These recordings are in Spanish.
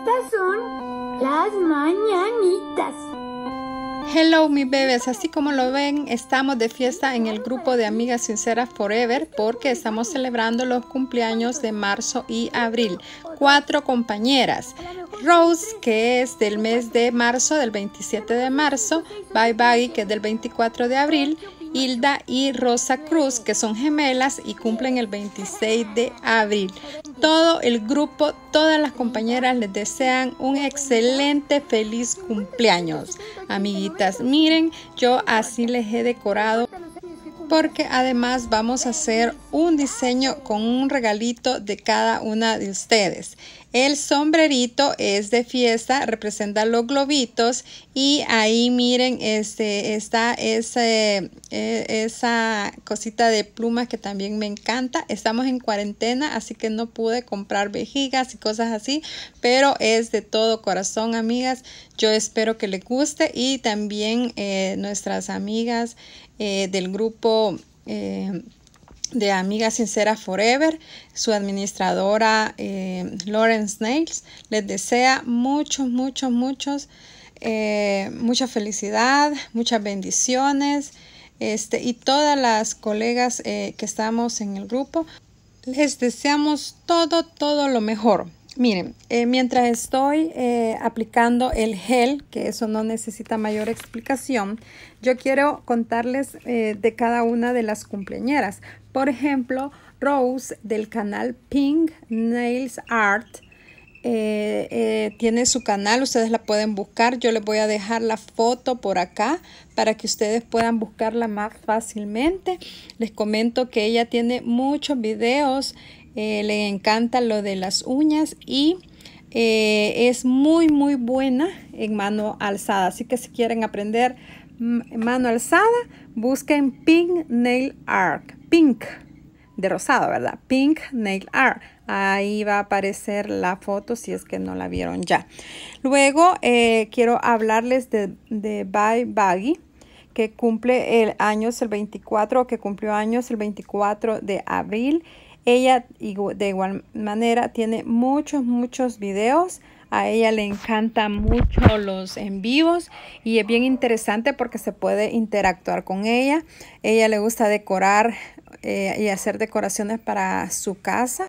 Estas son las mañanitas. Hello mis bebés, así como lo ven, estamos de fiesta en el grupo de Amigas Sinceras Forever porque estamos celebrando los cumpleaños de marzo y abril. Cuatro compañeras. Rose, que es del mes de marzo, del 27 de marzo. Bye Bye, que es del 24 de abril Hilda y Rosa Cruz, que son gemelas y cumplen el 26 de abril. Todo el grupo, todas las compañeras les desean un excelente, feliz cumpleaños. Amiguitas, miren, yo así les he decorado porque además vamos a hacer un diseño con un regalito de cada una de ustedes. El sombrerito es de fiesta, representa los globitos y ahí miren, este, está ese, e, esa cosita de plumas que también me encanta. Estamos en cuarentena, así que no pude comprar vejigas y cosas así, pero es de todo corazón, amigas. Yo espero que les guste y también eh, nuestras amigas eh, del grupo... Eh, de Amiga Sincera Forever. Su administradora eh, Lauren Snails les desea muchos, muchos, muchos, eh, mucha felicidad, muchas bendiciones. Este, y todas las colegas eh, que estamos en el grupo, les deseamos todo, todo lo mejor. Miren, eh, mientras estoy eh, aplicando el gel, que eso no necesita mayor explicación, yo quiero contarles eh, de cada una de las cumpleañeras. Por ejemplo, Rose del canal Pink Nails Art tiene su canal, ustedes la pueden buscar. Yo les voy a dejar la foto por acá para que ustedes puedan buscarla más fácilmente. Les comento que ella tiene muchos videos eh, le encanta lo de las uñas y eh, es muy muy buena en mano alzada. Así que si quieren aprender mano alzada, busquen Pink Nail Art. Pink de rosado, ¿verdad? Pink Nail Art. Ahí va a aparecer la foto si es que no la vieron ya. Luego eh, quiero hablarles de, de Bye Baggy que cumple el años el 24 que cumplió años el 24 de abril ella de igual manera tiene muchos, muchos videos. A ella le encantan mucho los en vivos y es bien interesante porque se puede interactuar con ella. Ella le gusta decorar eh, y hacer decoraciones para su casa.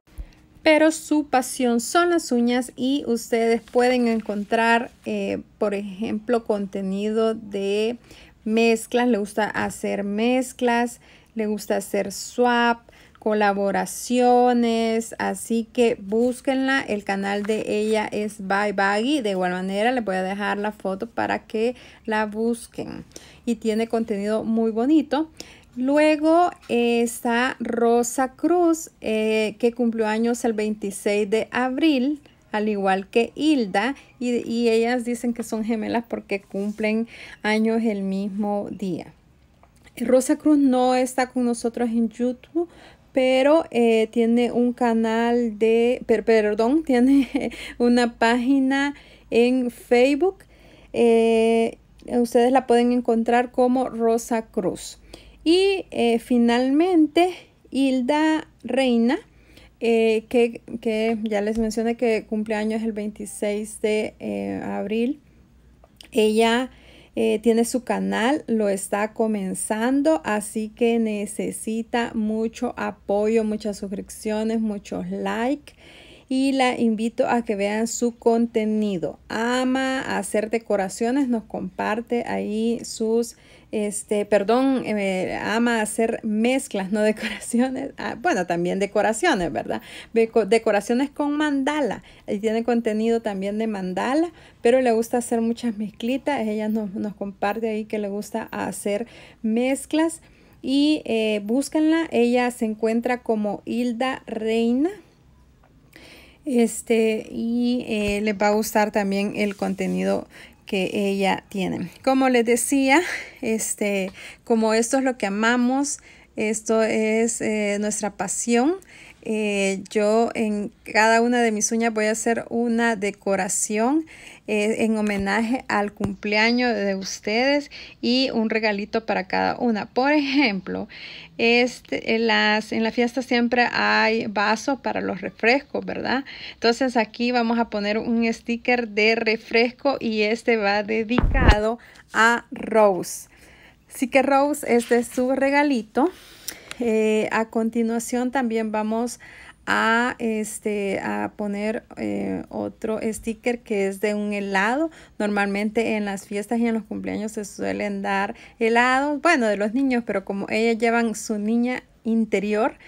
Pero su pasión son las uñas y ustedes pueden encontrar, eh, por ejemplo, contenido de mezclas. Le gusta hacer mezclas, le gusta hacer swap, colaboraciones, así que búsquenla, el canal de ella es Bye Baggy, de igual manera les voy a dejar la foto para que la busquen y tiene contenido muy bonito. Luego está Rosa Cruz, eh, que cumplió años el 26 de abril, al igual que Hilda, y, y ellas dicen que son gemelas porque cumplen años el mismo día. Rosa Cruz no está con nosotros en YouTube, pero eh, tiene un canal de, perdón, tiene una página en Facebook. Eh, ustedes la pueden encontrar como Rosa Cruz. Y eh, finalmente, Hilda Reina, que, que, ya les mencioné que cumpleaños el 26 de abril. Ella eh, tiene su canal, lo está comenzando, así que necesita mucho apoyo, muchas suscripciones, muchos likes y la invito a que vean su contenido. Ama hacer decoraciones, nos comparte ahí sus, este, perdón, eh, ama hacer mezclas, no decoraciones. Ah, bueno, también decoraciones, ¿verdad? Decoraciones con mandala. Y tiene contenido también de mandala, pero le gusta hacer muchas mezclitas. Ella nos, comparte ahí que le gusta hacer mezclas. Y eh, búscanla, ella se encuentra como Hilda Reina este, y eh, les va a gustar también el contenido que ella tiene. Como les decía, este, como esto es lo que amamos, esto es eh, nuestra pasión, eh, yo en cada una de mis uñas voy a hacer una decoración eh, en homenaje al cumpleaños de ustedes y un regalito para cada una. Por ejemplo, este, en, las, en la fiesta siempre hay vasos para los refrescos, ¿verdad? Entonces aquí vamos a poner un sticker de refresco y este va dedicado a Rose. Así que Rose, este es su regalito. Eh, a continuación también vamos a, este, a poner eh, otro sticker que es de un helado. Normalmente en las fiestas y en los cumpleaños se suelen dar helados, bueno, de los niños, pero como ellas llevan su niña interior,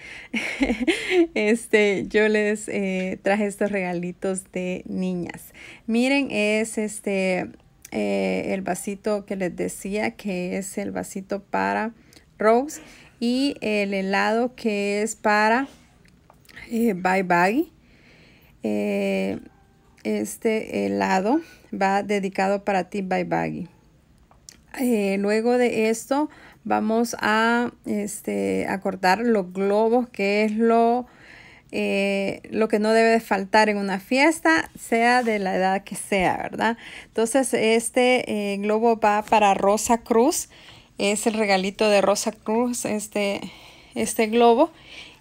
este, yo les eh, traje estos regalitos de niñas. Miren, es este, el vasito que les decía que es el vasito para Rose y el helado que es para eh, Bye Bye. Eh, este helado va dedicado para ti Bye Bye. Eh, luego de esto vamos a este, los globos que es lo, lo que no debe faltar en una fiesta sea de la edad que sea verdad entonces este globo va para Rosa Cruz es el regalito de Rosa Cruz, este, este globo.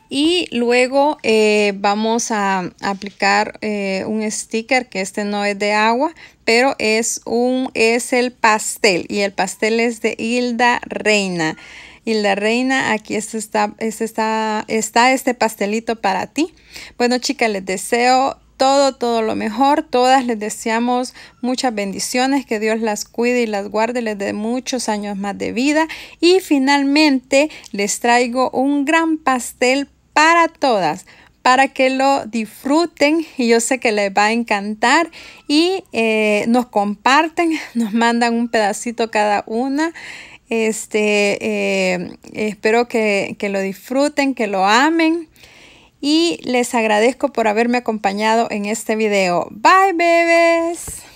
Y luego eh, vamos a aplicar eh, un sticker, que este no es de agua, pero es, un, es el pastel. Y el pastel es de Hilda Reina. Hilda Reina, aquí este está, este está, está este pastelito para ti. Bueno, chicas, les deseo todo, todo lo mejor. Todas les deseamos muchas bendiciones, que Dios las cuide y las guarde, les dé muchos años más de vida. Y finalmente les traigo un gran pastel para todas para que lo disfruten y yo sé que les va a encantar y eh, nos comparten, nos mandan un pedacito cada una. Este, eh, espero que, que lo disfruten, que lo amen y les agradezco por haberme acompañado en este video. Bye, bebés.